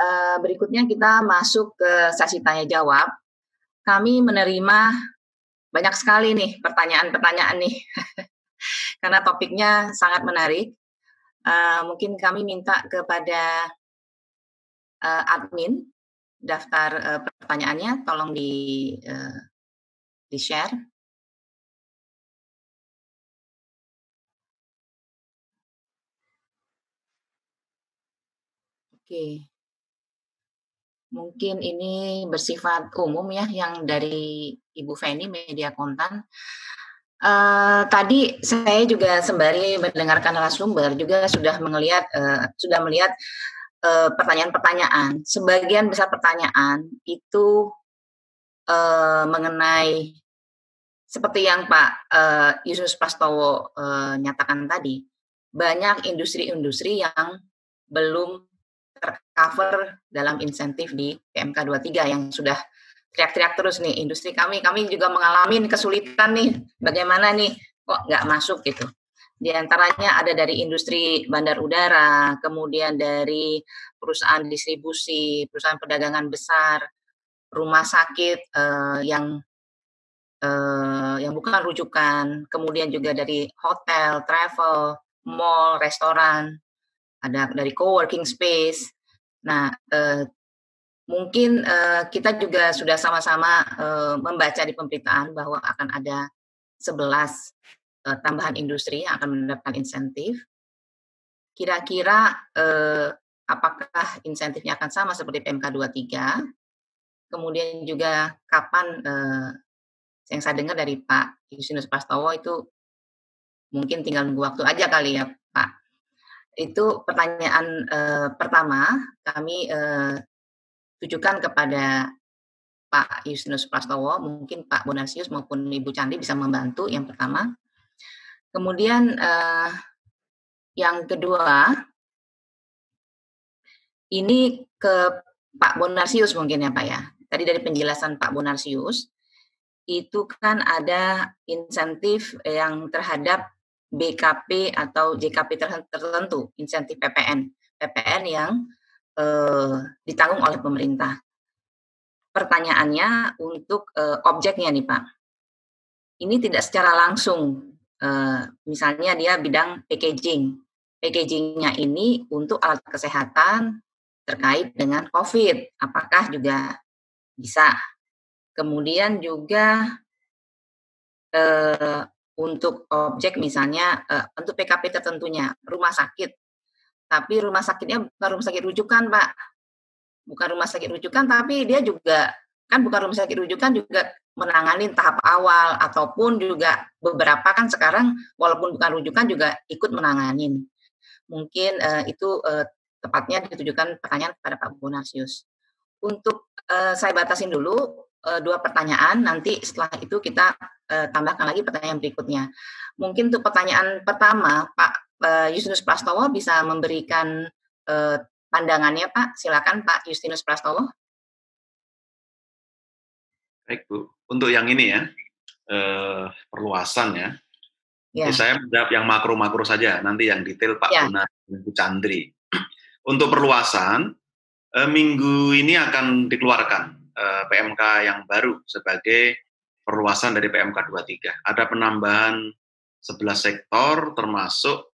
Eh, berikutnya kita masuk ke sesi tanya jawab. Kami menerima banyak sekali nih pertanyaan-pertanyaan nih, karena topiknya sangat menarik. Uh, mungkin kami minta kepada uh, admin daftar uh, pertanyaannya, tolong di uh, di share. Oke. Okay. Mungkin ini bersifat umum ya yang dari Ibu Feni Media Kontan. Uh, tadi saya juga sembari mendengarkan narasumber juga sudah melihat uh, eh, sudah melihat pertanyaan eh, pertanyaan-pertanyaan. Sebagian besar pertanyaan itu uh, mengenai seperti yang Pak uh, Yusuf Pastowo uh, nyatakan tadi, banyak industri-industri yang belum tercover dalam insentif di PMK 23 yang sudah teriak-teriak terus nih industri kami kami juga mengalami kesulitan nih bagaimana nih kok nggak masuk gitu di antaranya ada dari industri bandar udara kemudian dari perusahaan distribusi perusahaan perdagangan besar rumah sakit eh, yang eh, yang bukan rujukan kemudian juga dari hotel travel mall restoran ada dari co-working space. Nah, eh, mungkin eh, kita juga sudah sama-sama eh, membaca di pemberitaan bahwa akan ada 11 eh, tambahan industri yang akan mendapatkan insentif. Kira-kira eh, apakah insentifnya akan sama seperti PMK 23? Kemudian juga kapan eh, yang saya dengar dari Pak Yusinus Pastowo itu mungkin tinggal nunggu waktu aja kali ya itu pertanyaan eh, pertama kami eh, tujukan kepada Pak Yusnus Prastowo, mungkin Pak Bonasius maupun Ibu Candi bisa membantu yang pertama. Kemudian eh, yang kedua, ini ke Pak Bonarsius mungkin ya Pak ya. Tadi dari penjelasan Pak Bonarsius, itu kan ada insentif yang terhadap BKP atau JKP tertentu, insentif PPN, PPN yang eh, ditanggung oleh pemerintah. Pertanyaannya untuk eh, objeknya nih Pak, ini tidak secara langsung, eh, misalnya dia bidang packaging, packagingnya ini untuk alat kesehatan terkait dengan COVID, apakah juga bisa? Kemudian juga eh, untuk objek misalnya uh, untuk PKP tertentunya rumah sakit tapi rumah sakitnya bukan rumah sakit rujukan pak bukan rumah sakit rujukan tapi dia juga kan bukan rumah sakit rujukan juga menangani tahap awal ataupun juga beberapa kan sekarang walaupun bukan rujukan juga ikut menangani mungkin uh, itu uh, tepatnya ditujukan pertanyaan kepada Pak Bonasius untuk uh, saya batasin dulu uh, dua pertanyaan nanti setelah itu kita uh, tambahkan lagi pertanyaan berikutnya. Mungkin untuk pertanyaan pertama, Pak uh, Justinus Prastowo bisa memberikan uh, pandangannya, Pak. Silakan Pak Justinus Prastowo. Baik Bu, untuk yang ini ya, uh, perluasan ya. Yeah. Saya menjawab yang makro-makro saja, nanti yang detail Pak ya. Gunar dan Bu Chandri. Untuk perluasan, uh, minggu ini akan dikeluarkan PMK yang baru sebagai perluasan dari PMK 23. Ada penambahan 11 sektor termasuk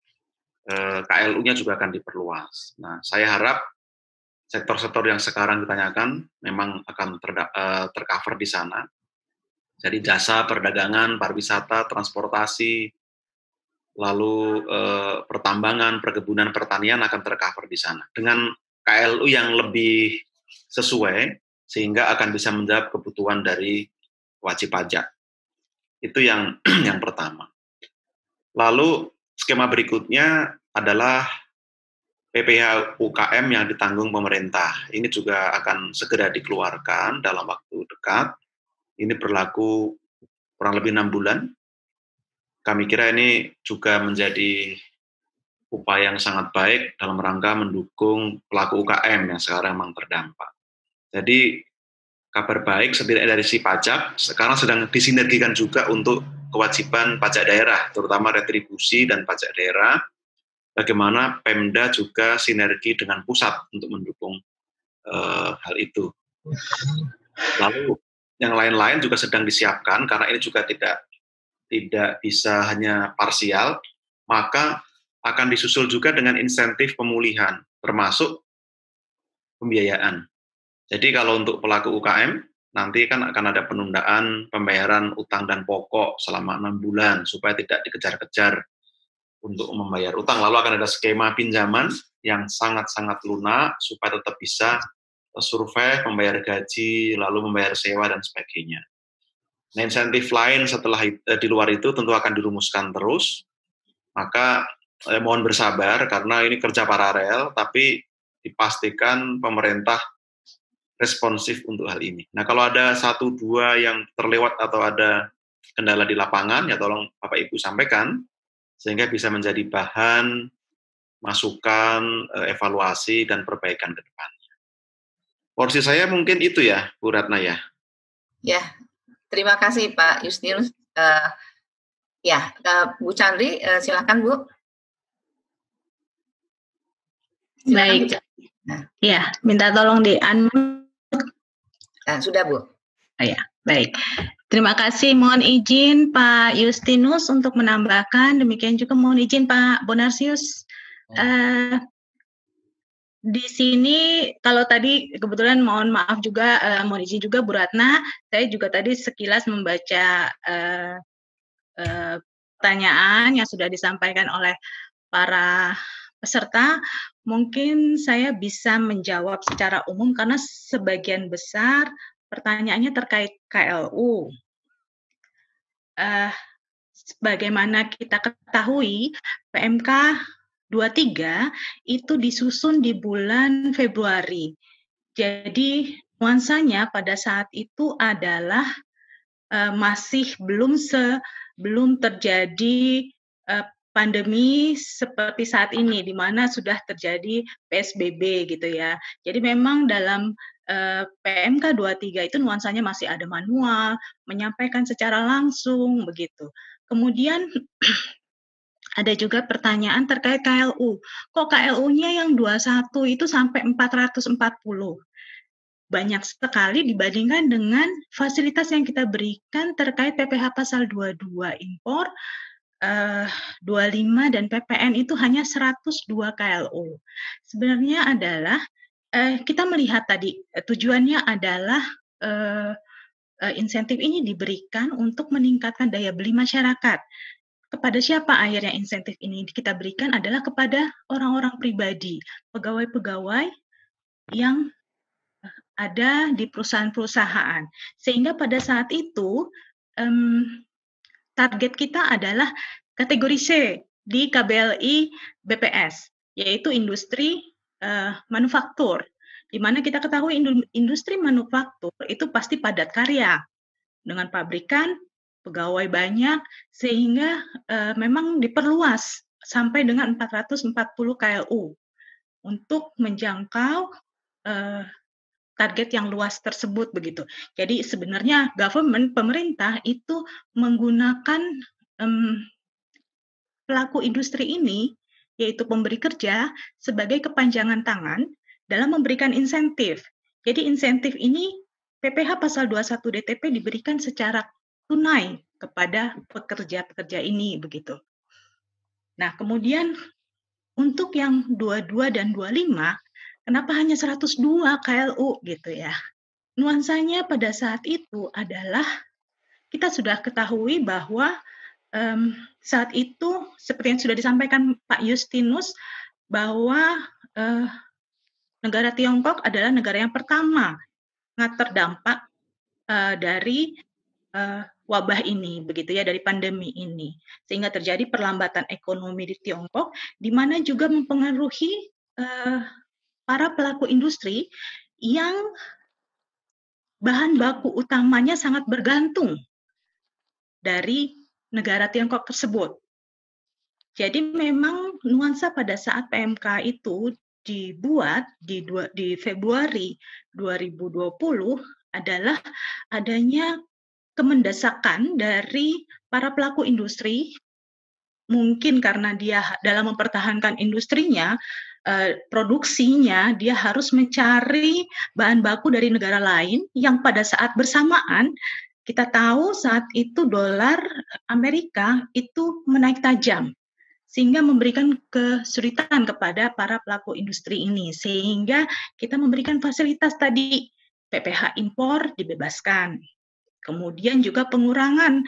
eh, KLU-nya juga akan diperluas. Nah, saya harap sektor-sektor yang sekarang ditanyakan memang akan eh, tercover di sana. Jadi jasa, perdagangan, pariwisata, transportasi, lalu eh, pertambangan, perkebunan, pertanian akan tercover di sana. Dengan KLU yang lebih sesuai, sehingga akan bisa menjawab kebutuhan dari wajib pajak. Itu yang yang pertama. Lalu skema berikutnya adalah PPH UKM yang ditanggung pemerintah. Ini juga akan segera dikeluarkan dalam waktu dekat. Ini berlaku kurang lebih enam bulan. Kami kira ini juga menjadi upaya yang sangat baik dalam rangka mendukung pelaku UKM yang sekarang memang terdampak. Jadi kabar baik setidaknya dari si pajak sekarang sedang disinergikan juga untuk kewajiban pajak daerah terutama retribusi dan pajak daerah bagaimana Pemda juga sinergi dengan pusat untuk mendukung uh, hal itu lalu yang lain-lain juga sedang disiapkan karena ini juga tidak tidak bisa hanya parsial maka akan disusul juga dengan insentif pemulihan termasuk pembiayaan jadi kalau untuk pelaku UKM, nanti kan akan ada penundaan pembayaran utang dan pokok selama enam bulan supaya tidak dikejar-kejar untuk membayar utang. Lalu akan ada skema pinjaman yang sangat-sangat lunak supaya tetap bisa survei, membayar gaji, lalu membayar sewa dan sebagainya. Nah, insentif lain setelah eh, di luar itu tentu akan dirumuskan terus. Maka eh, mohon bersabar karena ini kerja paralel, tapi dipastikan pemerintah responsif untuk hal ini. Nah, kalau ada satu dua yang terlewat atau ada kendala di lapangan, ya tolong Bapak Ibu sampaikan sehingga bisa menjadi bahan masukan, eh, evaluasi dan perbaikan ke depan. Porsi saya mungkin itu ya, Bu Ratna ya. Ya, terima kasih Pak Yustinus. Uh, eh, ya, uh, Bu Chandri, uh, silakan Bu. Silakan, Baik. Bu. Nah. Ya, minta tolong di unmute. Nah, sudah Bu. Oh, ya, baik. Terima kasih. Mohon izin Pak Justinus untuk menambahkan. Demikian juga mohon izin Pak Bonarsius. Oh. Uh, di sini kalau tadi kebetulan mohon maaf juga uh, mohon izin juga Bu Ratna, saya juga tadi sekilas membaca uh, uh, pertanyaan yang sudah disampaikan oleh para peserta Mungkin saya bisa menjawab secara umum karena sebagian besar pertanyaannya terkait KLU. Uh, eh, sebagaimana kita ketahui, PMK 23 itu disusun di bulan Februari. Jadi nuansanya pada saat itu adalah uh, masih belum se belum terjadi uh, pandemi seperti saat ini di mana sudah terjadi PSBB gitu ya. Jadi memang dalam eh, PMK 23 itu nuansanya masih ada manual, menyampaikan secara langsung begitu. Kemudian ada juga pertanyaan terkait KLU. Kok KLU-nya yang 21 itu sampai 440? Banyak sekali dibandingkan dengan fasilitas yang kita berikan terkait PPH pasal 22 impor 25 eh, dan PPN itu hanya 102 KLO. Sebenarnya adalah eh, kita melihat tadi eh, tujuannya adalah eh, eh, insentif ini diberikan untuk meningkatkan daya beli masyarakat. Kepada siapa akhirnya insentif ini kita berikan adalah kepada orang-orang pribadi, pegawai-pegawai yang ada di perusahaan-perusahaan. Sehingga pada saat itu target kita adalah kategori C di KBLI BPS, yaitu industri uh, manufaktur. Di mana kita ketahui industri manufaktur itu pasti padat karya dengan pabrikan, pegawai banyak, sehingga uh, memang diperluas sampai dengan 440 KLU untuk menjangkau uh, target yang luas tersebut begitu. Jadi sebenarnya government pemerintah itu menggunakan um, pelaku industri ini yaitu pemberi kerja sebagai kepanjangan tangan dalam memberikan insentif. Jadi insentif ini PPH pasal 21 DTP diberikan secara tunai kepada pekerja-pekerja ini begitu. Nah, kemudian untuk yang 22 dan 25 Kenapa hanya 102 KLU gitu ya? Nuansanya pada saat itu adalah kita sudah ketahui bahwa um, saat itu seperti yang sudah disampaikan Pak Justinus bahwa uh, negara Tiongkok adalah negara yang pertama yang terdampak uh, eh, dari uh, wabah ini, begitu ya, dari pandemi ini, sehingga terjadi perlambatan ekonomi di Tiongkok, di mana juga mempengaruhi uh, para pelaku industri yang bahan baku utamanya sangat bergantung dari negara Tiongkok tersebut. Jadi memang nuansa pada saat PMK itu dibuat di, dua, di Februari 2020 adalah adanya kemendesakan dari para pelaku industri mungkin karena dia dalam mempertahankan industrinya Eh, produksinya dia harus mencari bahan baku dari negara lain yang pada saat bersamaan kita tahu saat itu dolar Amerika itu menaik tajam sehingga memberikan kesulitan kepada para pelaku industri ini sehingga kita memberikan fasilitas tadi PPH impor dibebaskan kemudian juga pengurangan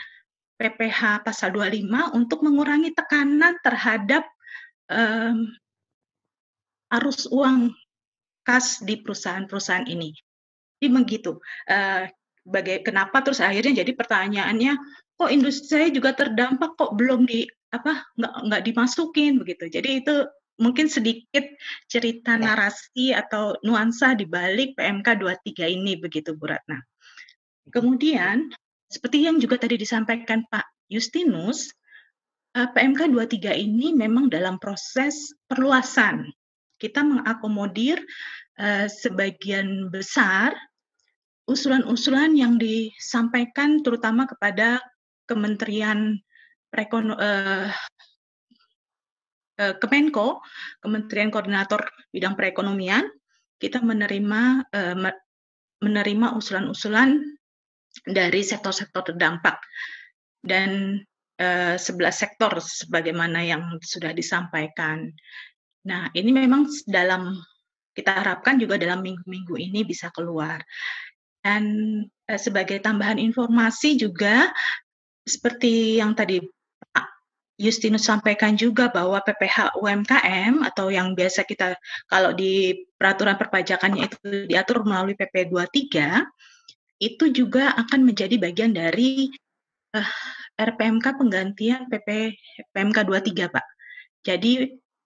PPH pasal 25 untuk mengurangi tekanan terhadap arus uang kas di perusahaan-perusahaan ini. Jadi begitu. Eh, bagai kenapa terus akhirnya jadi pertanyaannya kok industri saya juga terdampak kok belum di apa nggak nggak dimasukin begitu. Jadi itu mungkin sedikit cerita ya. narasi atau nuansa di balik PMK 23 ini begitu Bu Ratna. Kemudian seperti yang juga tadi disampaikan Pak Justinus, eh, PMK 23 ini memang dalam proses perluasan kita mengakomodir uh, sebagian besar usulan-usulan yang disampaikan terutama kepada Kementerian Prekon uh, eh, uh, eh, Kemenko, Kementerian Koordinator Bidang Perekonomian, kita menerima uh, menerima usulan-usulan dari sektor-sektor terdampak dan 11 sektor sebagaimana yang sudah disampaikan. Nah, ini memang dalam kita harapkan juga dalam minggu-minggu ini bisa keluar. Dan eh, sebagai tambahan informasi juga seperti yang tadi Justinus sampaikan juga bahwa PPH UMKM atau yang biasa kita kalau di peraturan perpajakannya itu diatur melalui PP 23 itu juga akan menjadi bagian dari eh, RPMK penggantian PP PMK 23, Pak. Jadi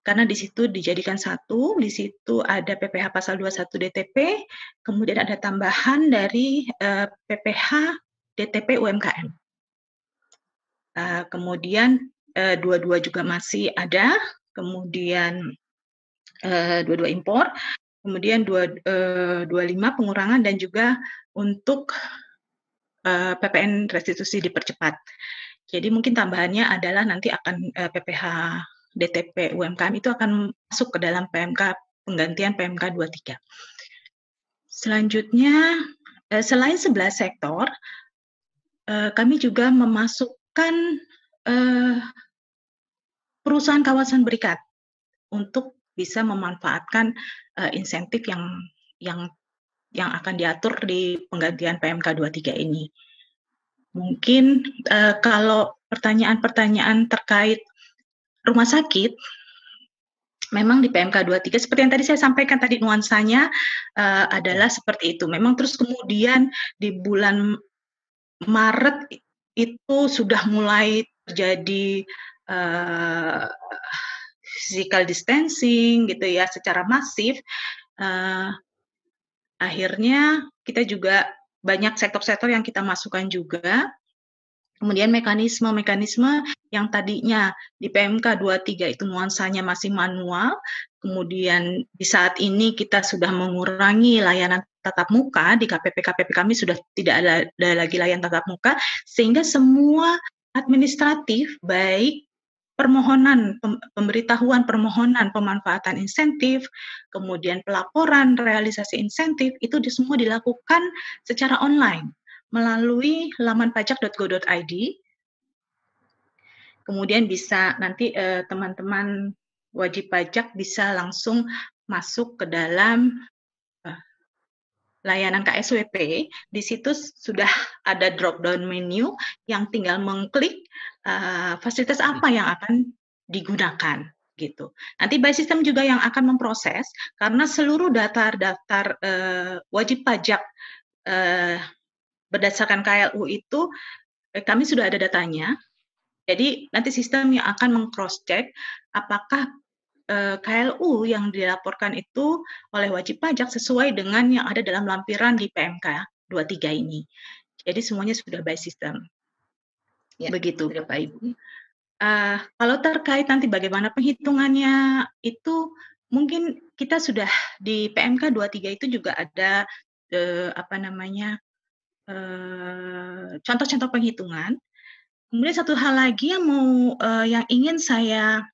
karena di situ dijadikan satu, di situ ada PPH pasal 21 DTP, kemudian ada tambahan dari eh, PPH DTP UMKM. Eh, kemudian eh, dua-dua juga masih ada, kemudian dua-dua impor, kemudian dua, uh, 25 pengurangan dan juga untuk PPN restitusi dipercepat. Jadi mungkin tambahannya adalah nanti akan PPH DTP UMKM itu akan masuk ke dalam PMK penggantian PMK 23. Selanjutnya, eh, selain 11 sektor, eh, kami juga memasukkan eh, perusahaan kawasan berikat untuk bisa memanfaatkan insentif yang yang yang akan diatur di penggantian PMK 23 ini. Mungkin kalau pertanyaan-pertanyaan terkait rumah sakit memang di PMK 23 seperti yang tadi saya sampaikan tadi nuansanya uh, adalah seperti itu. Memang terus kemudian di bulan Maret itu sudah mulai terjadi uh, physical distancing gitu ya secara masif. Uh, akhirnya kita juga banyak sektor-sektor yang kita masukkan juga Kemudian mekanisme-mekanisme yang tadinya di PMK 23 itu nuansanya masih manual, kemudian di saat ini kita sudah mengurangi layanan tatap muka di KPP-KPP kami sudah tidak ada, ada lagi layanan tatap muka sehingga semua administratif baik permohonan pemberitahuan permohonan pemanfaatan insentif kemudian pelaporan realisasi insentif itu semua dilakukan secara online melalui laman pajak.go.id. Kemudian bisa nanti eh, teman-teman eh, wajib pajak bisa langsung masuk ke dalam eh, layanan KSWP. Di situ sudah ada drop-down menu yang tinggal mengklik eh, fasilitas apa yang akan digunakan gitu. Nanti by system juga yang akan memproses karena seluruh daftar-daftar eh, wajib pajak eh, berdasarkan KLU itu eh, kami sudah ada datanya. Jadi nanti sistem yang akan mengcross check apakah eh, KLU yang dilaporkan itu oleh wajib pajak sesuai dengan yang ada dalam lampiran di PMK 23 ini. Jadi semuanya sudah by system. Ya, Begitu Bapak Ibu. Uh, kalau terkait nanti bagaimana penghitungannya itu mungkin kita sudah di PMK 23 itu juga ada uh, apa namanya Eh, contoh-contoh penghitungan. Kemudian satu hal lagi yang mau uh, yang ingin saya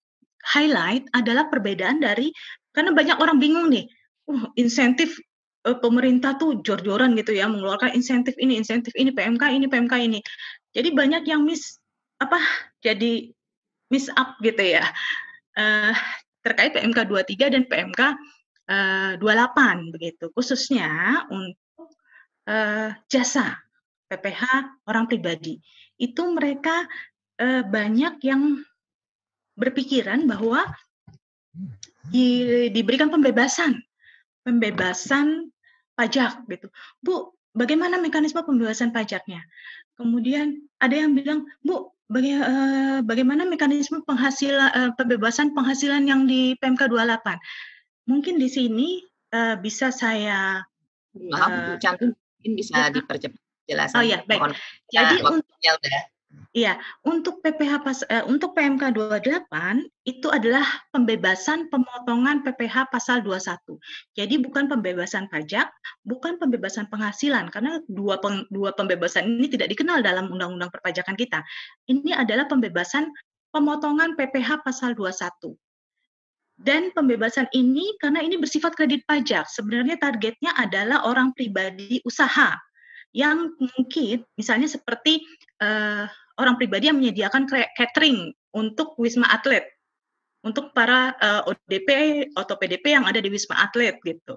highlight adalah perbedaan dari karena banyak orang bingung nih, uh, insentif uh, pemerintah tuh jor-joran gitu ya mengeluarkan insentif ini, insentif ini, PMK ini, PMK ini. Jadi banyak yang miss apa? Jadi miss up gitu ya. Uh, terkait PMK 23 dan PMK uh, 28 begitu. Khususnya untuk eh, jasa PPH orang pribadi itu mereka eh, banyak yang berpikiran bahwa di, diberikan pembebasan pembebasan pajak gitu bu bagaimana mekanisme pembebasan pajaknya kemudian ada yang bilang bu baga eh, bagaimana mekanisme penghasilan eh, pembebasan penghasilan yang di PMK 28 mungkin di sini eh, bisa saya Maaf, mungkin bisa diperjelas nah, dipercepat jelas Oh ya, baik. Jadi uh, untuk udah. Iya, untuk PPH pas, uh, untuk PMK 28 itu adalah pembebasan pemotongan PPH pasal 21. Jadi bukan pembebasan pajak, bukan pembebasan penghasilan karena dua peng, dua pembebasan ini tidak dikenal dalam undang-undang perpajakan kita. Ini adalah pembebasan pemotongan PPH pasal 21. Dan pembebasan ini karena ini bersifat kredit pajak, sebenarnya targetnya adalah orang pribadi usaha yang mungkin misalnya seperti uh, orang pribadi yang menyediakan catering untuk wisma atlet, untuk para uh, eh, ODP atau PDP yang ada di wisma atlet gitu.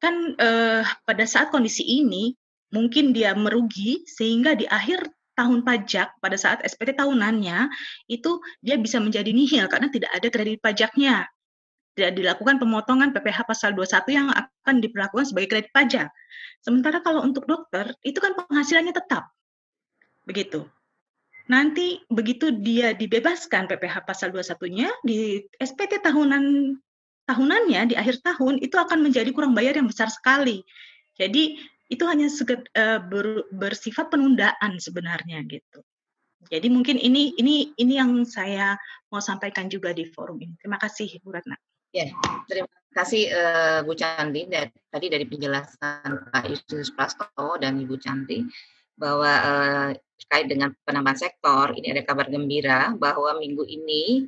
Kan uh, pada saat kondisi ini mungkin dia merugi sehingga di akhir tahun pajak pada saat SPT tahunannya itu dia bisa menjadi nihil karena tidak ada kredit pajaknya tidak dilakukan pemotongan PPh pasal 21 yang akan diperlakukan sebagai kredit pajak. Sementara kalau untuk dokter itu kan penghasilannya tetap. Begitu. Nanti begitu dia dibebaskan PPh pasal 21-nya di SPT tahunan tahunannya di akhir tahun itu akan menjadi kurang bayar yang besar sekali. Jadi itu hanya e, ber bersifat penundaan sebenarnya gitu. Jadi mungkin ini ini ini yang saya mau sampaikan juga di forum ini. Terima kasih Bu Ratna. Ya, terima kasih uh, Bu dari tadi dari penjelasan Pak Yusuf Prastowo dan Ibu Candi bahwa uh, terkait dengan penambahan sektor ini ada kabar gembira bahwa minggu ini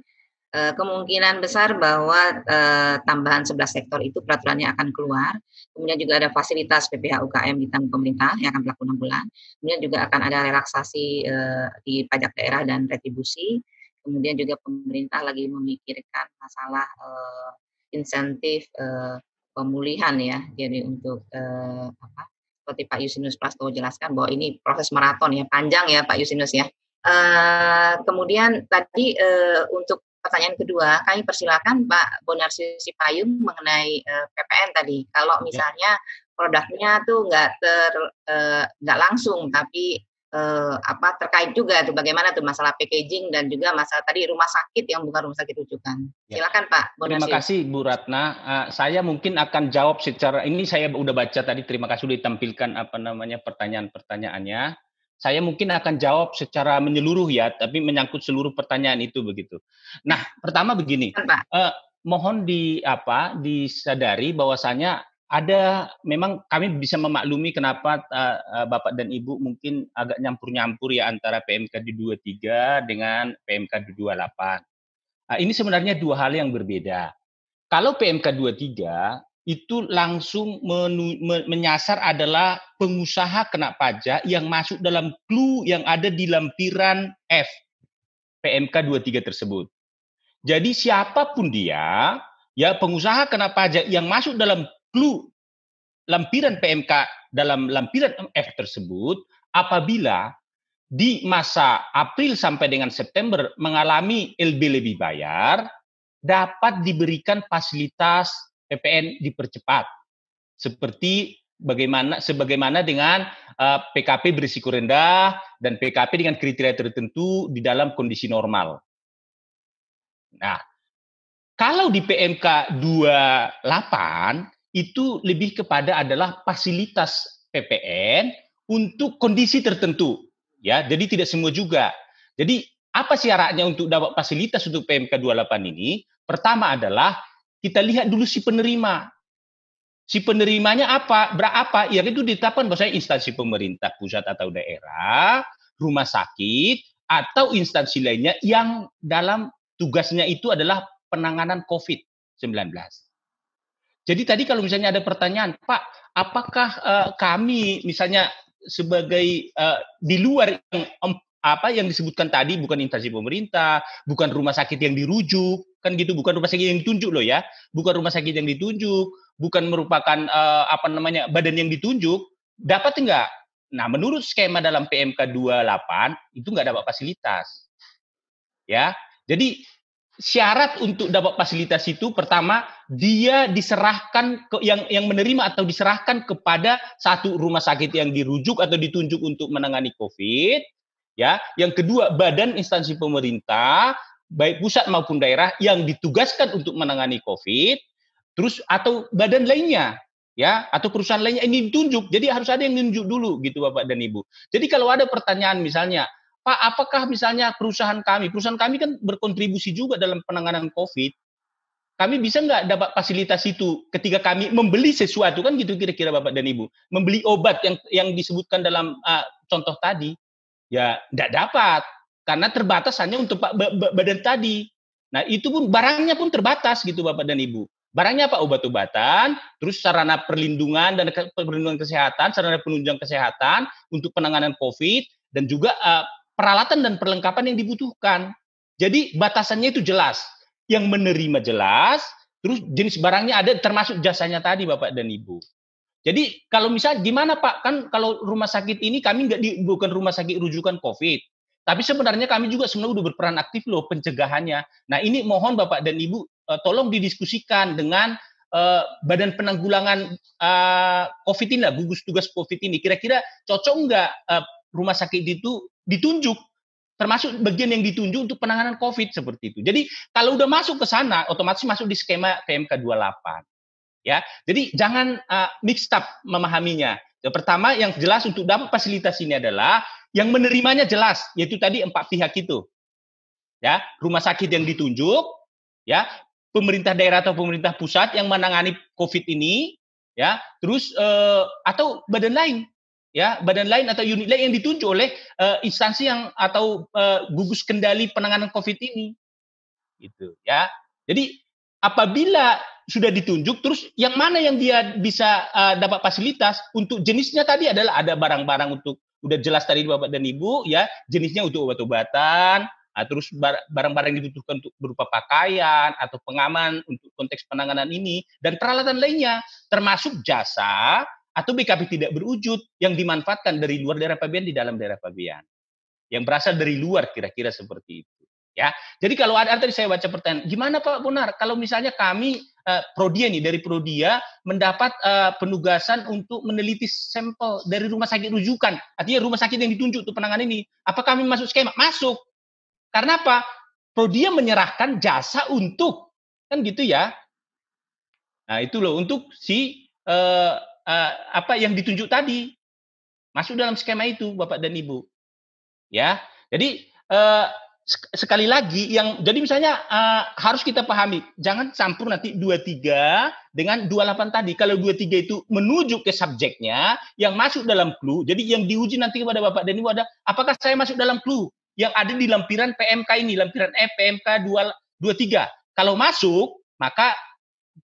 uh, kemungkinan besar bahwa uh, tambahan 11 sektor itu peraturannya akan keluar. Kemudian juga ada fasilitas PPH UKM di tanggung pemerintah yang akan berlaku 6 bulan. Kemudian juga akan ada relaksasi uh, di pajak daerah dan retribusi kemudian juga pemerintah lagi memikirkan masalah uh, insentif uh, pemulihan ya jadi untuk uh, apa seperti Pak Yusinus Prastowo jelaskan bahwa ini proses maraton ya panjang ya Pak Yusinus ya uh, kemudian tadi uh, untuk pertanyaan kedua kami persilakan Pak Bonarsi Sipayung mengenai uh, PPN tadi kalau ya. misalnya produknya tuh nggak ter nggak uh, langsung tapi eh, apa terkait juga tuh bagaimana tuh masalah packaging dan juga masalah tadi rumah sakit yang bukan rumah sakit rujukan. Ya. Silakan Pak. Bonasi. Terima kasih Bu Ratna. Uh, saya mungkin akan jawab secara ini saya udah baca tadi terima kasih sudah ditampilkan apa namanya pertanyaan-pertanyaannya. Saya mungkin akan jawab secara menyeluruh ya, tapi menyangkut seluruh pertanyaan itu begitu. Nah, pertama begini, eh, mohon di apa disadari bahwasanya ada memang kami bisa memaklumi kenapa uh, Bapak dan Ibu mungkin agak nyampur-nyampur ya antara PMK 23 dengan PMK 28. Uh, ini sebenarnya dua hal yang berbeda. Kalau PMK 23 itu langsung menu, me, menyasar adalah pengusaha kena pajak yang masuk dalam clue yang ada di lampiran F PMK 23 tersebut. Jadi siapapun dia, ya pengusaha kena pajak yang masuk dalam clue lampiran PMK dalam lampiran MF tersebut apabila di masa April sampai dengan September mengalami LB lebih bayar dapat diberikan fasilitas PPN dipercepat seperti bagaimana sebagaimana dengan uh, eh, PKP berisiko rendah dan PKP dengan kriteria tertentu di dalam kondisi normal. Nah, kalau di PMK 28 itu lebih kepada adalah fasilitas PPN untuk kondisi tertentu ya jadi tidak semua juga jadi apa syaratnya untuk dapat fasilitas untuk PMK 28 ini pertama adalah kita lihat dulu si penerima si penerimanya apa berapa ya itu ditetapkan bahwasanya instansi pemerintah pusat atau daerah rumah sakit atau instansi lainnya yang dalam tugasnya itu adalah penanganan COVID-19. Jadi tadi kalau misalnya ada pertanyaan, Pak, apakah uh, kami misalnya sebagai uh, di luar yang um, apa yang disebutkan tadi bukan instansi pemerintah, bukan rumah sakit yang dirujuk, kan gitu, bukan rumah sakit yang ditunjuk loh ya, bukan rumah sakit yang ditunjuk, bukan merupakan uh, apa namanya badan yang ditunjuk, dapat enggak? Nah, menurut skema dalam PMK 28 itu enggak dapat fasilitas. Ya. Jadi syarat untuk dapat fasilitas itu pertama dia diserahkan ke yang yang menerima atau diserahkan kepada satu rumah sakit yang dirujuk atau ditunjuk untuk menangani Covid ya yang kedua badan instansi pemerintah baik pusat maupun daerah yang ditugaskan untuk menangani Covid terus atau badan lainnya ya atau perusahaan lainnya ini ditunjuk jadi harus ada yang menunjuk dulu gitu Bapak dan Ibu jadi kalau ada pertanyaan misalnya Pak, apakah misalnya perusahaan kami, perusahaan kami kan berkontribusi juga dalam penanganan COVID, kami bisa nggak dapat fasilitas itu ketika kami membeli sesuatu kan gitu kira-kira Bapak dan Ibu, membeli obat yang yang disebutkan dalam uh, contoh tadi, ya nggak dapat karena terbatas hanya untuk Pak Badan tadi. Nah itu pun barangnya pun terbatas gitu Bapak dan Ibu. Barangnya apa? Obat-obatan, terus sarana perlindungan dan perlindungan kesehatan, sarana penunjang kesehatan untuk penanganan COVID, dan juga uh, peralatan dan perlengkapan yang dibutuhkan. Jadi batasannya itu jelas. Yang menerima jelas, terus jenis barangnya ada termasuk jasanya tadi Bapak dan Ibu. Jadi kalau misalnya gimana Pak? Kan kalau rumah sakit ini kami nggak di, bukan rumah sakit rujukan COVID. Tapi sebenarnya kami juga sebenarnya udah berperan aktif loh pencegahannya. Nah ini mohon Bapak dan Ibu eh, tolong didiskusikan dengan eh, Badan Penanggulangan eh, COVID ini, lah, gugus tugas COVID ini. Kira-kira cocok nggak eh, rumah sakit itu ditunjuk termasuk bagian yang ditunjuk untuk penanganan COVID seperti itu. Jadi kalau udah masuk ke sana, otomatis masuk di skema PMK 28. Ya, jadi jangan uh, mixed up memahaminya. Yang pertama yang jelas untuk dapat fasilitas ini adalah yang menerimanya jelas, yaitu tadi empat pihak itu. Ya, rumah sakit yang ditunjuk, ya, pemerintah daerah atau pemerintah pusat yang menangani COVID ini, ya, terus uh, atau badan lain ya badan lain atau unit lain yang ditunjuk oleh uh, instansi yang atau uh, gugus kendali penanganan COVID ini itu ya jadi apabila sudah ditunjuk terus yang mana yang dia bisa uh, dapat fasilitas untuk jenisnya tadi adalah ada barang-barang untuk udah jelas tadi Bapak dan Ibu ya jenisnya untuk obat-obatan nah, terus barang-barang yang dibutuhkan untuk berupa pakaian atau pengaman untuk konteks penanganan ini dan peralatan lainnya termasuk jasa atau BKP tidak berwujud yang dimanfaatkan dari luar daerah pabean di dalam daerah pabean yang berasal dari luar kira-kira seperti itu ya jadi kalau ada tadi saya baca pertanyaan gimana Pak Bonar kalau misalnya kami eh, Prodia nih dari Prodia mendapat eh, penugasan untuk meneliti sampel dari rumah sakit rujukan artinya rumah sakit yang ditunjuk untuk penanganan ini apa kami masuk skema masuk karena apa Prodia menyerahkan jasa untuk kan gitu ya nah itu loh untuk si eh, Eh, apa yang ditunjuk tadi masuk dalam skema itu Bapak dan Ibu. Ya. Jadi uh, sekali lagi yang jadi misalnya uh, harus kita pahami jangan campur nanti dua tiga dengan dua delapan tadi kalau dua tiga itu menuju ke subjeknya yang masuk dalam clue jadi yang diuji nanti kepada Bapak dan Ibu ada apakah saya masuk dalam clue yang ada di lampiran PMK ini lampiran F e, PMK dua tiga kalau masuk maka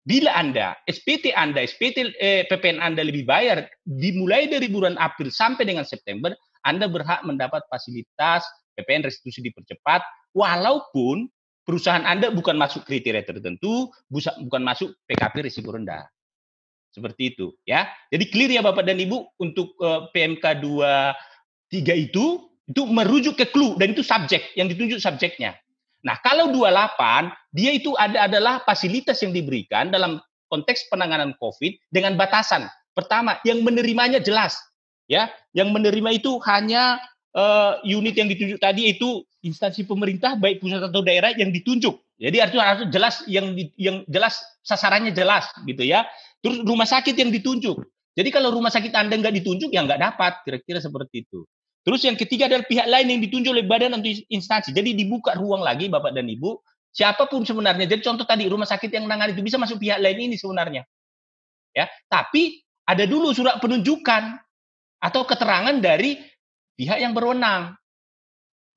bila Anda, SPT Anda, SPT eh, PPN Anda lebih bayar dimulai dari bulan April sampai dengan September, Anda berhak mendapat fasilitas PPN restitusi dipercepat walaupun perusahaan Anda bukan masuk kriteria tertentu, bukan masuk PKP risiko rendah. Seperti itu ya. Jadi clear ya Bapak dan Ibu untuk eh, PMK 23 itu itu merujuk ke clue dan itu subjek yang ditunjuk subjeknya. Nah, kalau 28, dia itu ada adalah fasilitas yang diberikan dalam konteks penanganan COVID dengan batasan. Pertama, yang menerimanya jelas, ya. Yang menerima itu hanya uh, unit yang ditunjuk tadi itu instansi pemerintah baik pusat atau daerah yang ditunjuk. Jadi artinya harus jelas yang yang jelas sasarannya jelas gitu ya. Terus rumah sakit yang ditunjuk. Jadi kalau rumah sakit Anda nggak ditunjuk ya nggak dapat kira-kira seperti itu. Terus yang ketiga adalah pihak lain yang ditunjuk oleh badan atau instansi. Jadi dibuka ruang lagi Bapak dan Ibu, siapapun sebenarnya. Jadi contoh tadi rumah sakit yang menangani itu bisa masuk pihak lain ini sebenarnya. Ya, tapi ada dulu surat penunjukan atau keterangan dari pihak yang berwenang.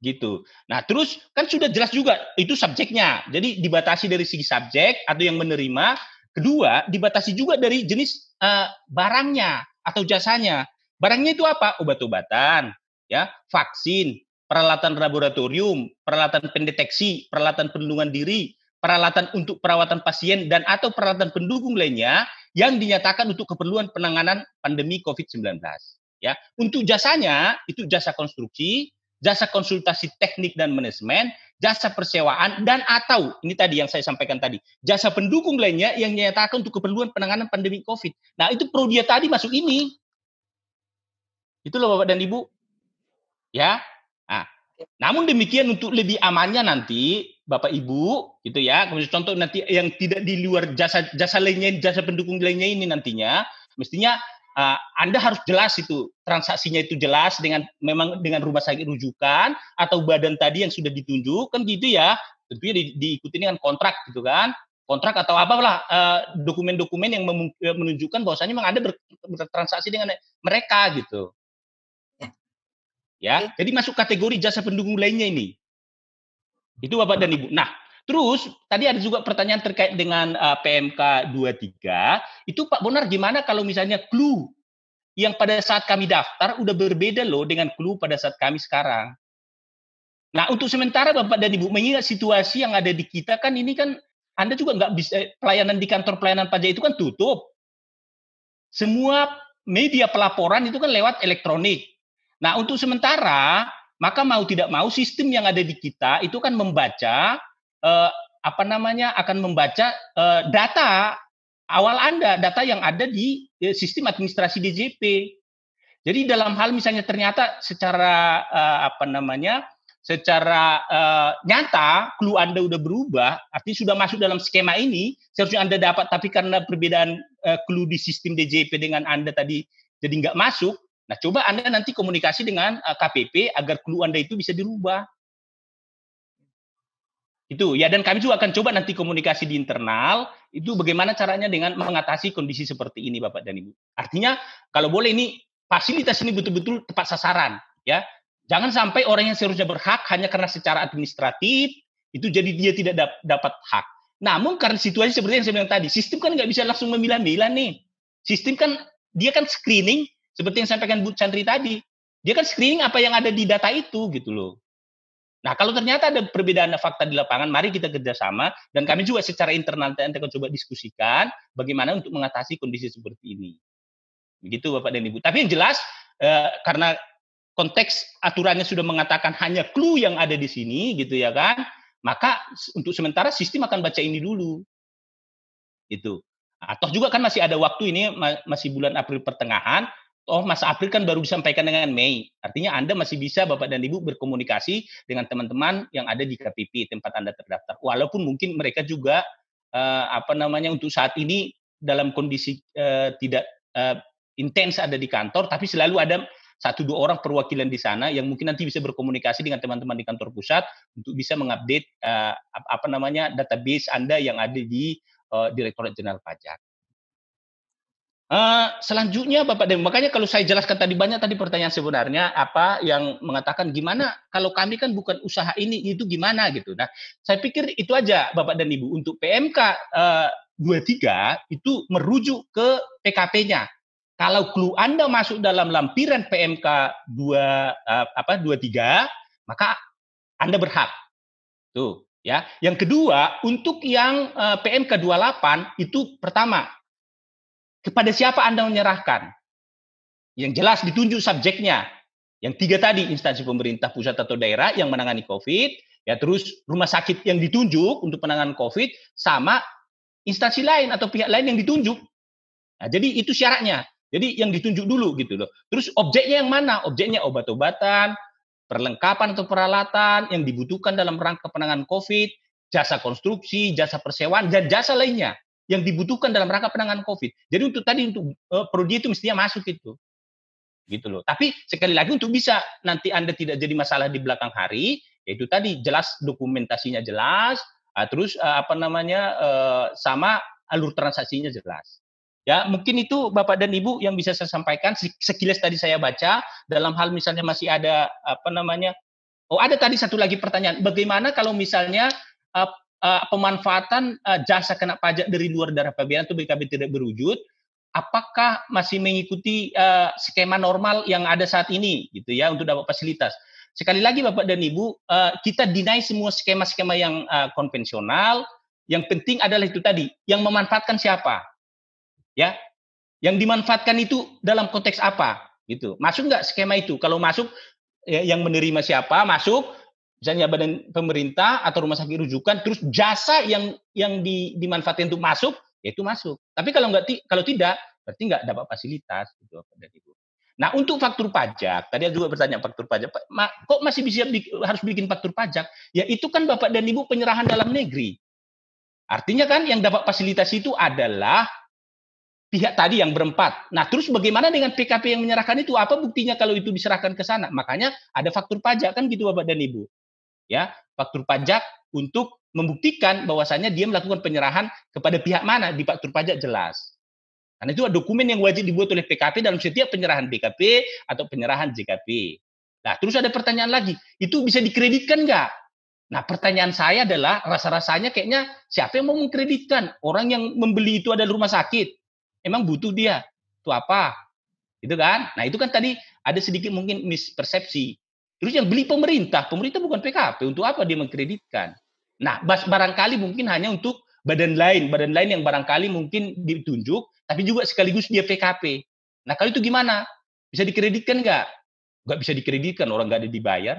Gitu. Nah, terus kan sudah jelas juga itu subjeknya. Jadi dibatasi dari segi subjek atau yang menerima, kedua dibatasi juga dari jenis uh, barangnya atau jasanya. Barangnya itu apa? Obat-obatan, ya vaksin, peralatan laboratorium, peralatan pendeteksi, peralatan perlindungan diri, peralatan untuk perawatan pasien dan atau peralatan pendukung lainnya yang dinyatakan untuk keperluan penanganan pandemi COVID-19. Ya, untuk jasanya itu jasa konstruksi, jasa konsultasi teknik dan manajemen, jasa persewaan dan atau ini tadi yang saya sampaikan tadi, jasa pendukung lainnya yang dinyatakan untuk keperluan penanganan pandemi COVID. Nah, itu prodia tadi masuk ini. Itu loh Bapak dan Ibu. Ya. Nah, namun demikian untuk lebih amannya nanti Bapak Ibu gitu ya. Kemudian contoh nanti yang tidak di luar jasa jasa lainnya, jasa pendukung lainnya ini nantinya mestinya uh, Anda harus jelas itu transaksinya itu jelas dengan memang dengan rumah sakit rujukan atau badan tadi yang sudah ditunjuk kan gitu ya. Tentunya di, diikuti dengan kontrak gitu kan kontrak atau apalah eh, dokumen-dokumen uh, yang menunjukkan bahwasanya memang Anda bertransaksi dengan mereka gitu ya. Jadi masuk kategori jasa pendukung lainnya ini. Itu Bapak dan Ibu. Nah, terus tadi ada juga pertanyaan terkait dengan uh, PMK 23. Itu Pak Bonar gimana kalau misalnya clue yang pada saat kami daftar udah berbeda loh dengan clue pada saat kami sekarang. Nah, untuk sementara Bapak dan Ibu mengingat situasi yang ada di kita kan ini kan Anda juga nggak bisa eh, pelayanan di kantor pelayanan pajak itu kan tutup. Semua media pelaporan itu kan lewat elektronik. Nah, untuk sementara, maka mau tidak mau sistem yang ada di kita itu kan membaca eh, apa namanya akan membaca eh, data awal Anda, data yang ada di eh, sistem administrasi DJP. Jadi dalam hal misalnya ternyata secara eh, apa namanya secara eh, nyata clue Anda udah berubah, artinya sudah masuk dalam skema ini, seharusnya Anda dapat, tapi karena perbedaan eh, clue di sistem DJP dengan Anda tadi jadi nggak masuk, Nah, coba Anda nanti komunikasi dengan eh, KPP agar clue Anda itu bisa dirubah. Itu ya, dan kami juga akan coba nanti komunikasi di internal itu bagaimana caranya dengan mengatasi kondisi seperti ini, Bapak dan Ibu. Artinya, kalau boleh ini fasilitas ini betul-betul tepat sasaran, ya. Jangan sampai orang yang seharusnya berhak hanya karena secara administratif itu jadi dia tidak dap dapat hak. Namun karena situasi seperti yang saya bilang tadi, sistem kan nggak bisa langsung memilah-milah nih. Sistem kan dia kan screening seperti yang sampaikan Bu Chandri tadi, dia kan screening apa yang ada di data itu gitu loh. Nah, kalau ternyata ada perbedaan fakta di lapangan, mari kita kerjasama dan kami juga secara internal nanti akan coba diskusikan bagaimana untuk mengatasi kondisi seperti ini. Begitu Bapak dan Ibu. Tapi yang jelas eh, karena konteks aturannya sudah mengatakan hanya clue yang ada di sini gitu ya kan, maka untuk sementara sistem akan baca ini dulu. Itu. Atau juga kan masih ada waktu ini masih bulan April pertengahan, Oh, Mas April kan baru disampaikan dengan Mei. Artinya Anda masih bisa, Bapak dan Ibu, berkomunikasi dengan teman-teman yang ada di KPP, tempat Anda terdaftar. Walaupun mungkin mereka juga, eh, apa namanya, untuk saat ini dalam kondisi eh, tidak eh, intens ada di kantor, tapi selalu ada satu dua orang perwakilan di sana yang mungkin nanti bisa berkomunikasi dengan teman-teman di kantor pusat untuk bisa mengupdate eh, apa namanya database Anda yang ada di eh, Direktorat Jenderal Pajak. Uh, selanjutnya Bapak Dewi, makanya kalau saya jelaskan tadi banyak tadi pertanyaan sebenarnya apa yang mengatakan gimana kalau kami kan bukan usaha ini itu gimana gitu. Nah, saya pikir itu aja Bapak dan Ibu untuk PMK uh, 23 itu merujuk ke PKP-nya. Kalau klu Anda masuk dalam lampiran PMK 2 uh, eh, apa 23, maka Anda berhak. Tuh, ya. Yang kedua, untuk yang uh, PMK 28 itu pertama kepada siapa Anda menyerahkan? Yang jelas ditunjuk subjeknya. Yang tiga tadi, instansi pemerintah pusat atau daerah yang menangani COVID, ya terus rumah sakit yang ditunjuk untuk penanganan COVID, sama instansi lain atau pihak lain yang ditunjuk. Nah, jadi itu syaratnya. Jadi yang ditunjuk dulu gitu loh. Terus objeknya yang mana? Objeknya obat-obatan, perlengkapan atau peralatan yang dibutuhkan dalam rangka penanganan COVID, jasa konstruksi, jasa persewaan, dan jasa lainnya yang dibutuhkan dalam rangka penanganan COVID. Jadi untuk tadi untuk uh, eh, prodi itu mestinya masuk itu. Gitu loh. Tapi sekali lagi untuk bisa nanti Anda tidak jadi masalah di belakang hari, yaitu tadi jelas dokumentasinya jelas, uh, terus uh, apa namanya uh, sama alur transaksinya jelas. Ya, mungkin itu Bapak dan Ibu yang bisa saya sampaikan sekilas tadi saya baca dalam hal misalnya masih ada apa namanya Oh, ada tadi satu lagi pertanyaan. Bagaimana kalau misalnya uh, uh, pemanfaatan uh, jasa kena pajak dari luar daerah pembiayaan itu BKB tidak berwujud, apakah masih mengikuti uh, skema normal yang ada saat ini gitu ya untuk dapat fasilitas. Sekali lagi Bapak dan Ibu, uh, kita deny semua skema-skema yang uh, konvensional. Yang penting adalah itu tadi, yang memanfaatkan siapa? Ya. Yang dimanfaatkan itu dalam konteks apa? Gitu. Masuk nggak skema itu? Kalau masuk ya, yang menerima siapa masuk misalnya badan pemerintah atau rumah sakit rujukan terus jasa yang yang di, dimanfaatkan untuk masuk ya itu masuk tapi kalau nggak kalau tidak berarti nggak dapat fasilitas gitu dari nah untuk faktur pajak tadi juga bertanya faktur pajak kok masih bisa harus bikin faktur pajak ya itu kan bapak dan ibu penyerahan dalam negeri artinya kan yang dapat fasilitas itu adalah pihak tadi yang berempat. Nah, terus bagaimana dengan PKP yang menyerahkan itu? Apa buktinya kalau itu diserahkan ke sana? Makanya ada faktur pajak kan gitu Bapak dan Ibu ya faktur pajak untuk membuktikan bahwasannya dia melakukan penyerahan kepada pihak mana di faktur pajak jelas. Karena itu dokumen yang wajib dibuat oleh PKP dalam setiap penyerahan BKP atau penyerahan JKP. Nah, terus ada pertanyaan lagi, itu bisa dikreditkan nggak? Nah, pertanyaan saya adalah rasa-rasanya kayaknya siapa yang mau mengkreditkan? Orang yang membeli itu adalah rumah sakit. Emang butuh dia? Itu apa? Itu kan? Nah, itu kan tadi ada sedikit mungkin mispersepsi Terus yang beli pemerintah. Pemerintah bukan PKP. Untuk apa dia mengkreditkan? Nah, barangkali mungkin hanya untuk badan lain, badan lain yang barangkali mungkin ditunjuk, tapi juga sekaligus dia PKP. Nah, kalau itu gimana? Bisa dikreditkan nggak? Nggak bisa dikreditkan, orang nggak ada dibayar.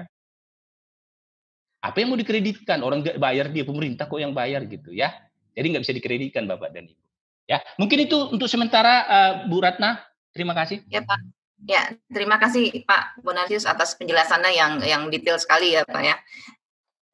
Apa yang mau dikreditkan? Orang nggak bayar dia, pemerintah kok yang bayar gitu ya. Jadi nggak bisa dikreditkan Bapak dan Ibu. Ya, mungkin itu untuk sementara uh, Bu Ratna. Terima kasih. Ya Pak. Ya, terima kasih Pak Bonansius atas penjelasannya yang yang detail sekali ya Pak ya.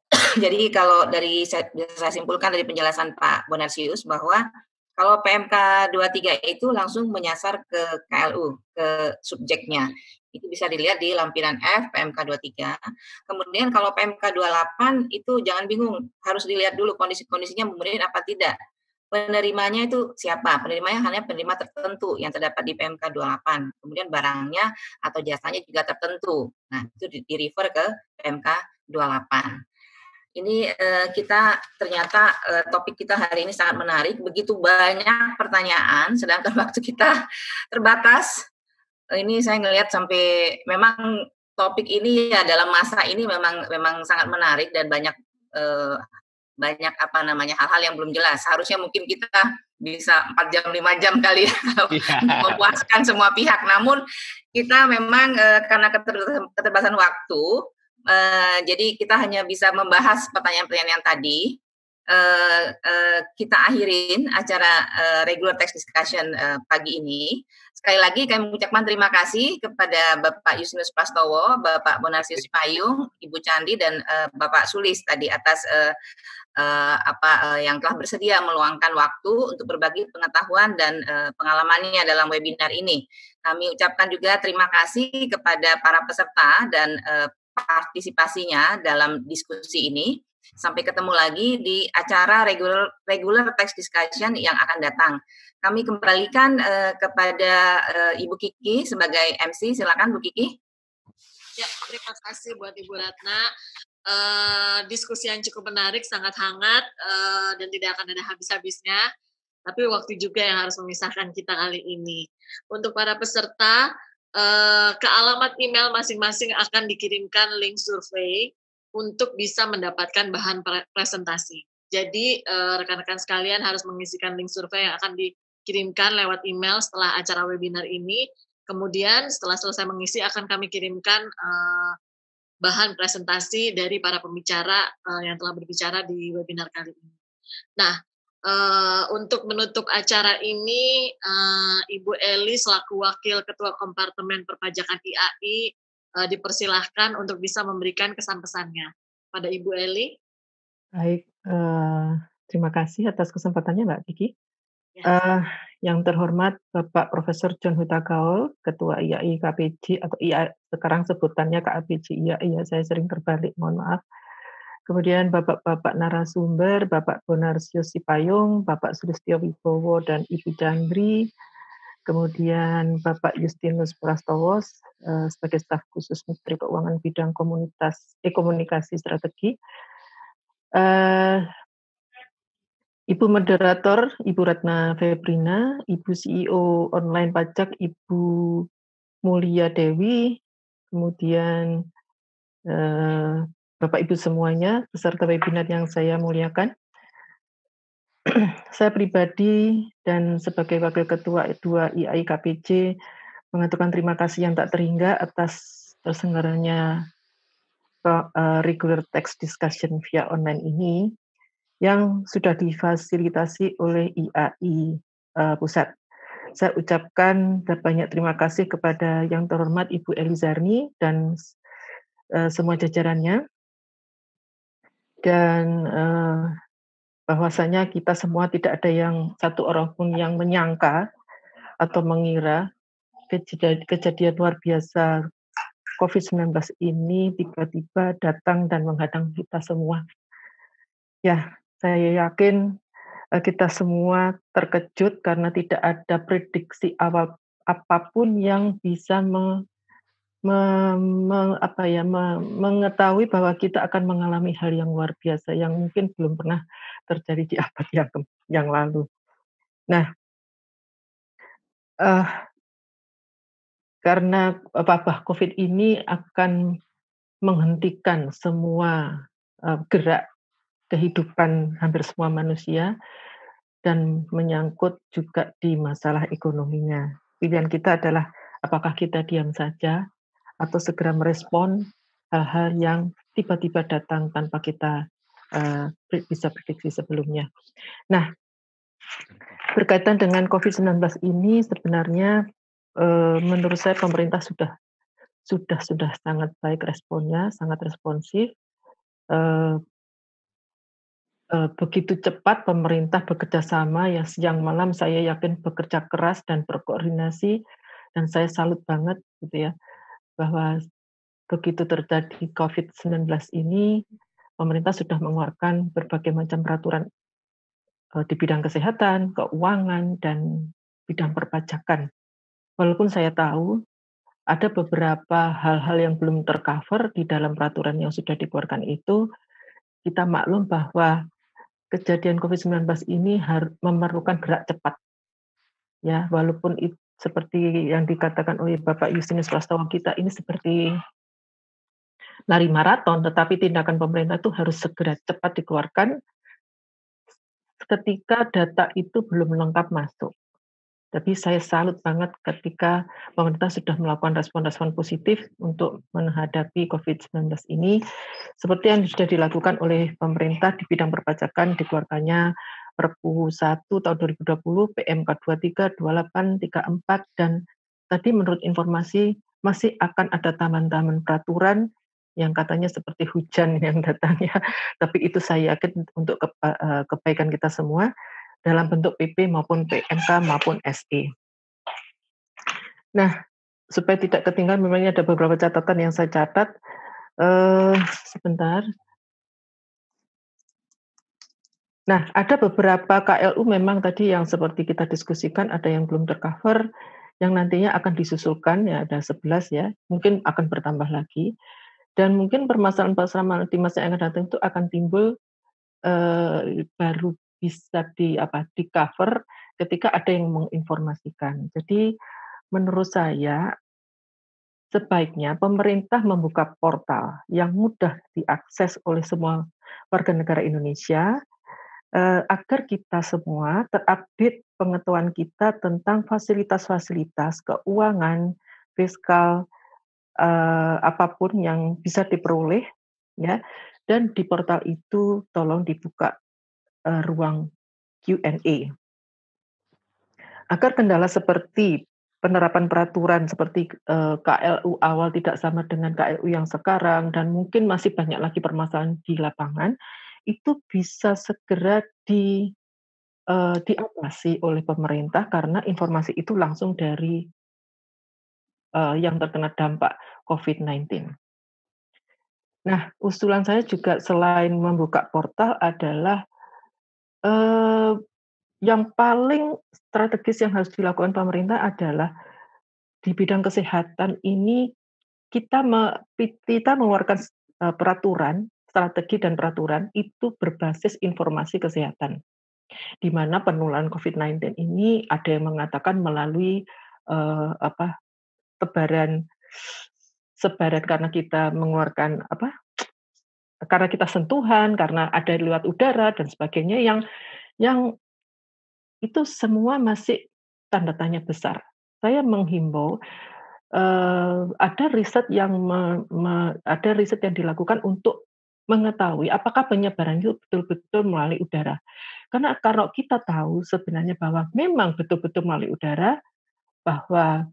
Jadi kalau dari saya, saya simpulkan dari penjelasan Pak Bonansius bahwa kalau PMK 23 itu langsung menyasar ke KLU, ke subjeknya. Itu bisa dilihat di lampiran F PMK 23. Kemudian kalau PMK 28 itu jangan bingung, harus dilihat dulu kondisi-kondisinya kemudian apa tidak penerimanya itu siapa? Penerimanya hanya penerima tertentu yang terdapat di PMK 28. Kemudian barangnya atau jasanya juga tertentu. Nah, itu di, refer ke PMK 28. Ini eh, kita ternyata eh, topik kita hari ini sangat menarik. Begitu banyak pertanyaan, sedangkan waktu kita terbatas. Ini saya ngelihat sampai memang topik ini ya dalam masa ini memang memang sangat menarik dan banyak eh, banyak apa namanya hal-hal yang belum jelas. Harusnya mungkin kita bisa 4 jam 5 jam kali yeah. Iya. memuaskan semua pihak. Namun kita memang e, karena keterbatasan waktu e, jadi kita hanya bisa membahas pertanyaan-pertanyaan yang tadi. E, e, kita akhirin acara e, regular text discussion e, pagi ini. Sekali lagi kami mengucapkan terima kasih kepada Bapak Yusnus Prastowo, Bapak Bonasius Payung, Ibu Candi dan e, Bapak Sulis tadi atas e, uh, apa uh, yang telah bersedia meluangkan waktu untuk berbagi pengetahuan dan uh, pengalamannya dalam webinar ini. Kami ucapkan juga terima kasih kepada para peserta dan uh, partisipasinya dalam diskusi ini. Sampai ketemu lagi di acara regular regular text discussion yang akan datang. Kami kembalikan uh, kepada uh, Ibu Kiki sebagai MC. Silakan Bu Kiki. Ya, terima kasih buat Ibu Ratna uh, diskusi yang cukup menarik, sangat hangat uh, dan tidak akan ada habis-habisnya. Tapi waktu juga yang harus memisahkan kita kali ini. Untuk para peserta, uh, ke alamat email masing-masing akan dikirimkan link survei untuk bisa mendapatkan bahan presentasi. Jadi rekan-rekan uh, sekalian harus mengisikan link survei yang akan dikirimkan lewat email setelah acara webinar ini. Kemudian setelah selesai mengisi akan kami kirimkan uh, bahan presentasi dari para pembicara uh, yang telah berbicara di webinar kali ini. Nah, uh, untuk menutup acara ini, uh, Ibu Eli selaku Wakil Ketua Kompartemen Perpajakan IAI uh, dipersilahkan untuk bisa memberikan kesan-kesannya pada Ibu Eli. Baik, uh, terima kasih atas kesempatannya Mbak Kiki. Uh, yang terhormat Bapak Profesor John Huta Gaul, Ketua IAI KPJ atau IAI sekarang sebutannya KPG IAI ya saya sering terbalik, mohon maaf. Kemudian Bapak-bapak narasumber, Bapak Bonarsio Sipayung, Bapak Sulistyo Wibowo dan Ibu Jandri, kemudian Bapak Justinus Prastowo eh, sebagai staf khusus Menteri Keuangan bidang komunitas eh, strategi. Eh, Ibu moderator, Ibu Ratna Febrina, Ibu CEO online pajak, Ibu Mulia Dewi, kemudian eh, Bapak Ibu semuanya peserta webinar yang saya muliakan. saya pribadi dan sebagai Wakil Ketua 2 IAI KPC mengaturkan terima kasih yang tak terhingga atas terselenggaranya eh, regular text discussion via online ini yang sudah difasilitasi oleh IAI uh, eh, pusat. Saya ucapkan banyak terima kasih kepada yang terhormat Ibu Elizarni dan uh, semua jajarannya dan uh, bahwasanya kita semua tidak ada yang satu orang pun yang menyangka atau mengira kejadian, kejadian luar biasa COVID-19 ini tiba-tiba datang dan menghadang kita semua. Ya, saya yakin eh, kita semua terkejut karena tidak ada prediksi awal apapun yang bisa me, me, me, apa ya, me, mengetahui bahwa kita akan mengalami hal yang luar biasa yang mungkin belum pernah terjadi di abad yang, yang lalu. Nah, uh, karena wabah COVID ini akan menghentikan semua uh, gerak kehidupan hampir semua manusia dan menyangkut juga di masalah ekonominya. Pilihan kita adalah apakah kita diam saja atau segera merespon hal-hal yang tiba-tiba datang tanpa kita uh, bisa prediksi sebelumnya. Nah, berkaitan dengan COVID-19 ini sebenarnya uh, menurut saya pemerintah sudah sudah sudah sangat baik responnya, sangat responsif. Uh, Eh, begitu cepat pemerintah bekerja sama ya siang malam saya yakin bekerja keras dan berkoordinasi dan saya salut banget gitu ya bahwa begitu terjadi COVID-19 ini pemerintah sudah mengeluarkan berbagai macam peraturan eh, di bidang kesehatan, keuangan dan bidang perpajakan. Walaupun saya tahu ada beberapa hal-hal yang belum tercover di dalam peraturan yang sudah dikeluarkan itu, kita maklum bahwa kejadian COVID-19 ini memerlukan gerak cepat. Ya, walaupun itu, seperti yang dikatakan oleh Bapak Yusinus Prastowo kita ini seperti lari maraton, tetapi tindakan pemerintah itu harus segera cepat dikeluarkan ketika data itu belum lengkap masuk. Tapi saya salut banget ketika pemerintah sudah melakukan respon-respon positif untuk menghadapi COVID-19 ini, seperti yang sudah dilakukan oleh pemerintah di bidang perpajakan dikeluarkannya Perpu 1 tahun 2020, PMK 23, 28, 34, dan tadi menurut informasi masih akan ada taman-taman peraturan yang katanya seperti hujan yang datang ya. Tapi itu saya yakin untuk eh, kebaikan kita semua dalam bentuk PP maupun PMK maupun SE. Nah, supaya tidak ketinggalan memang ada beberapa catatan yang saya catat. Uh, sebentar. Nah, ada beberapa KLU memang tadi yang seperti kita diskusikan ada yang belum tercover yang nantinya akan disusulkan ya ada 11 ya, mungkin akan bertambah lagi. Dan mungkin permasalahan-permasalahan masa yang akan datang itu akan timbul eh, baru bisa di apa di cover ketika ada yang menginformasikan. Jadi menurut saya sebaiknya pemerintah membuka portal yang mudah diakses oleh semua warga negara Indonesia eh, agar kita semua terupdate pengetahuan kita tentang fasilitas-fasilitas keuangan, fiskal, eh, apapun yang bisa diperoleh, ya. Dan di portal itu tolong dibuka uh, ruang Q&A. Agar kendala seperti penerapan peraturan seperti uh, eh, KLU awal tidak sama dengan KLU yang sekarang dan mungkin masih banyak lagi permasalahan di lapangan itu bisa segera di eh, diatasi oleh pemerintah karena informasi itu langsung dari yang terkena dampak COVID-19. Nah, usulan saya juga selain membuka portal adalah eh, yang paling strategis yang harus dilakukan pemerintah adalah di bidang kesehatan ini kita me, kita mengeluarkan peraturan strategi dan peraturan itu berbasis informasi kesehatan di mana penularan COVID-19 ini ada yang mengatakan melalui eh, apa tebaran sebaran karena kita mengeluarkan apa karena kita sentuhan, karena ada lewat udara dan sebagainya yang yang itu semua masih tanda tanya besar. Saya menghimbau eh, ada riset yang me, me, ada riset yang dilakukan untuk mengetahui apakah penyebaran itu betul-betul melalui udara. Karena kalau kita tahu sebenarnya bahwa memang betul-betul melalui udara bahwa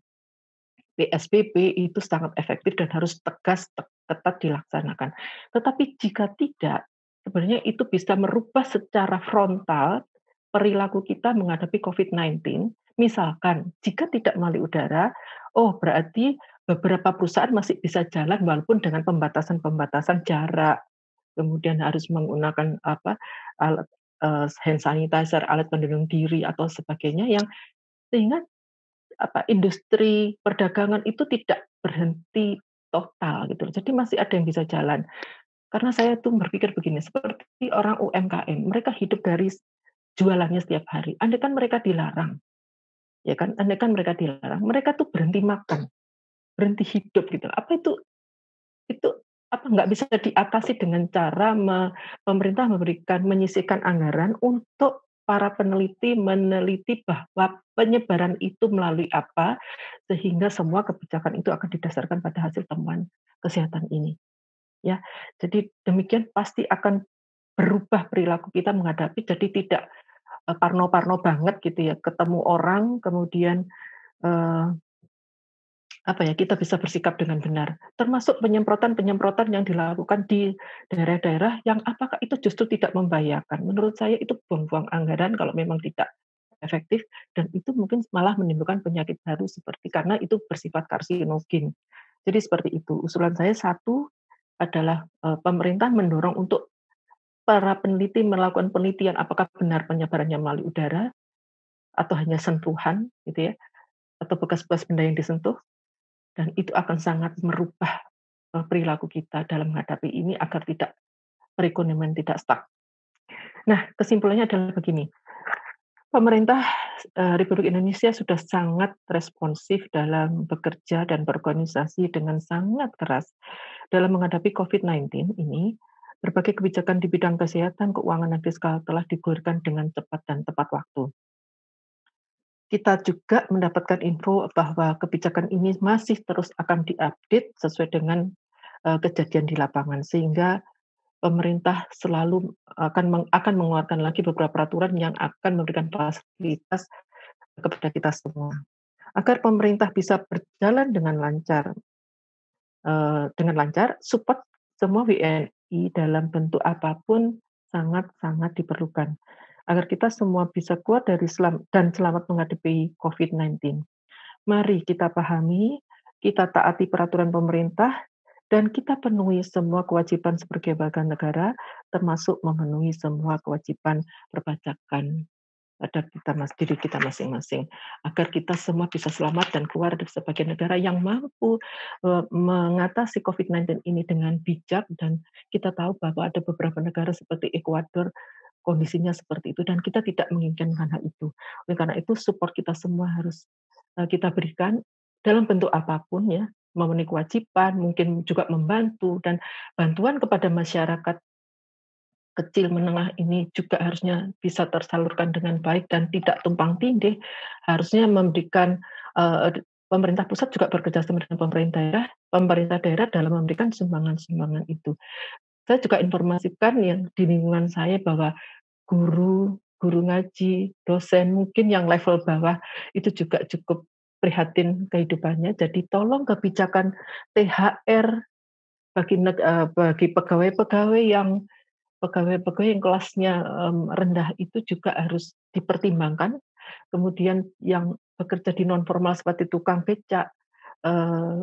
PSBB itu sangat efektif dan harus tegas, tetap dilaksanakan. Tetapi jika tidak, sebenarnya itu bisa merubah secara frontal perilaku kita menghadapi COVID-19. Misalkan, jika tidak melalui udara, oh berarti beberapa perusahaan masih bisa jalan walaupun dengan pembatasan-pembatasan jarak. Kemudian harus menggunakan apa alat uh, hand sanitizer, alat pelindung diri atau sebagainya yang sehingga apa industri perdagangan itu tidak berhenti total gitu. Jadi masih ada yang bisa jalan. Karena saya tuh berpikir begini, seperti orang UMKM, mereka hidup dari jualannya setiap hari. Andai kan mereka dilarang, ya kan? Andai kan mereka dilarang, mereka tuh berhenti makan, berhenti hidup gitu. Apa itu? Itu apa nggak bisa diatasi dengan cara pemerintah memberikan menyisihkan anggaran untuk para peneliti meneliti bahwa penyebaran itu melalui apa sehingga semua kebijakan itu akan didasarkan pada hasil temuan kesehatan ini. Ya. Jadi demikian pasti akan berubah perilaku kita menghadapi jadi tidak eh, parno-parno banget gitu ya, ketemu orang kemudian eh, apa ya kita bisa bersikap dengan benar termasuk penyemprotan-penyemprotan yang dilakukan di daerah-daerah yang apakah itu justru tidak membahayakan menurut saya itu buang-buang anggaran kalau memang tidak efektif dan itu mungkin malah menimbulkan penyakit baru seperti karena itu bersifat karsinogen jadi seperti itu usulan saya satu adalah eh, pemerintah mendorong untuk para peneliti melakukan penelitian apakah benar penyebarannya melalui udara atau hanya sentuhan gitu ya atau bekas-bekas benda yang disentuh dan itu akan sangat merubah eh, perilaku kita dalam menghadapi ini agar tidak perekonomian tidak stuck. Nah, kesimpulannya adalah begini. Pemerintah eh, Republik Indonesia sudah sangat responsif dalam bekerja dan berorganisasi dengan sangat keras dalam menghadapi COVID-19 ini. Berbagai kebijakan di bidang kesehatan, keuangan, dan fiskal telah digulirkan dengan cepat dan tepat waktu kita juga mendapatkan info bahwa kebijakan ini masih terus akan diupdate sesuai dengan eh, kejadian di lapangan sehingga pemerintah selalu akan meng, akan mengeluarkan lagi beberapa peraturan yang akan memberikan fasilitas kepada kita semua agar pemerintah bisa berjalan dengan lancar eh, dengan lancar support semua WNI dalam bentuk apapun sangat-sangat diperlukan agar kita semua bisa kuat dari selam, dan selamat menghadapi COVID-19. Mari kita pahami, kita taati peraturan pemerintah, dan kita penuhi semua kewajiban sebagai warga negara, termasuk memenuhi semua kewajiban perpajakan pada kita mas diri kita masing-masing agar kita semua bisa selamat dan keluar dari sebagai negara yang mampu e, mengatasi COVID-19 ini dengan bijak dan kita tahu bahwa ada beberapa negara seperti Ekuador kondisinya seperti itu dan kita tidak menginginkan hal itu. Oleh karena itu support kita semua harus e, kita berikan dalam bentuk apapun ya, memenuhi kewajiban, mungkin juga membantu dan bantuan kepada masyarakat kecil menengah ini juga harusnya bisa tersalurkan dengan baik dan tidak tumpang tindih. Harusnya memberikan e, pemerintah pusat juga bekerja sama dengan pemerintah daerah, pemerintah daerah dalam memberikan sumbangan-sumbangan itu saya juga informasikan yang di lingkungan saya bahwa guru, guru ngaji, dosen mungkin yang level bawah itu juga cukup prihatin kehidupannya. Jadi tolong kebijakan THR bagi eh, bagi pegawai-pegawai yang pegawai-pegawai yang kelasnya rendah itu juga harus dipertimbangkan. Kemudian yang bekerja di non formal seperti tukang becak, eh,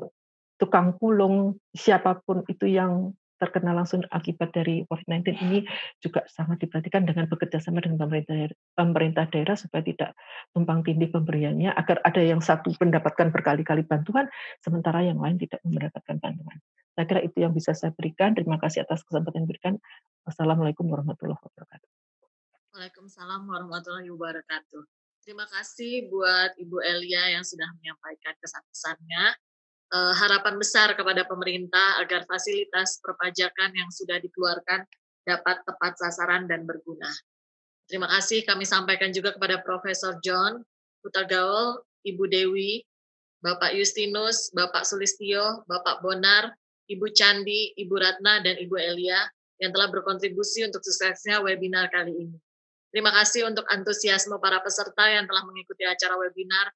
tukang pulung, siapapun itu yang terkena langsung akibat dari COVID-19 ini juga sangat diperhatikan dengan bekerja sama dengan pemerintah daerah, pemerintah daerah supaya tidak tumpang tindih pemberiannya agar ada yang satu mendapatkan berkali-kali bantuan sementara yang lain tidak mendapatkan bantuan. Saya kira itu yang bisa saya berikan. Terima kasih atas kesempatan yang diberikan. Wassalamualaikum warahmatullahi wabarakatuh. Waalaikumsalam warahmatullahi wabarakatuh. Terima kasih buat Ibu Elia yang sudah menyampaikan kesan-kesannya. Eh, harapan besar kepada pemerintah agar fasilitas perpajakan yang sudah dikeluarkan dapat tepat sasaran dan berguna. Terima kasih kami sampaikan juga kepada Profesor John Putagaul, Ibu Dewi, Bapak Justinus, Bapak Sulistio, Bapak Bonar, Ibu Candi, Ibu Ratna, dan Ibu Elia yang telah berkontribusi untuk suksesnya webinar kali ini. Terima kasih untuk antusiasme para peserta yang telah mengikuti acara webinar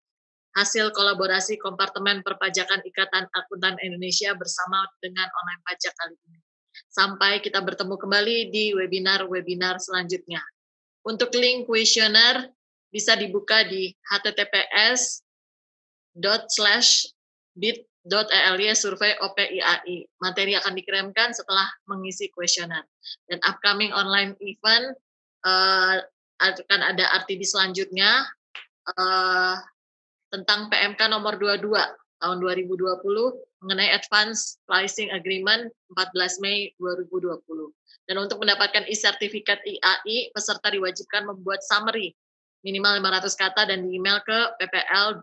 hasil kolaborasi Kompartemen Perpajakan Ikatan Akuntan Indonesia bersama dengan online pajak kali ini. Sampai kita bertemu kembali di webinar-webinar selanjutnya. Untuk link kuesioner bisa dibuka di https bitly e survei OPIAI. Materi akan dikirimkan setelah mengisi kuesioner. Dan upcoming online event eh, akan ada RTB selanjutnya. Eh, tentang PMK nomor 22 tahun 2020 mengenai Advance Pricing Agreement 14 Mei 2020. Dan untuk mendapatkan e-sertifikat IAI, peserta diwajibkan membuat summary minimal 500 kata dan di email ke ppl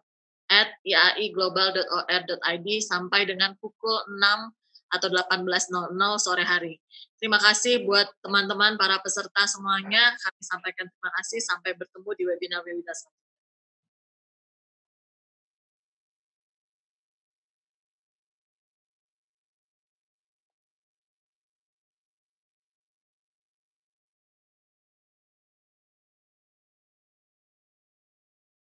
at iaiglobal.or.id sampai dengan pukul 6 atau 18.00 sore hari. Terima kasih buat teman-teman para peserta semuanya. Kami sampaikan terima kasih. Sampai bertemu di webinar-webinar selanjutnya.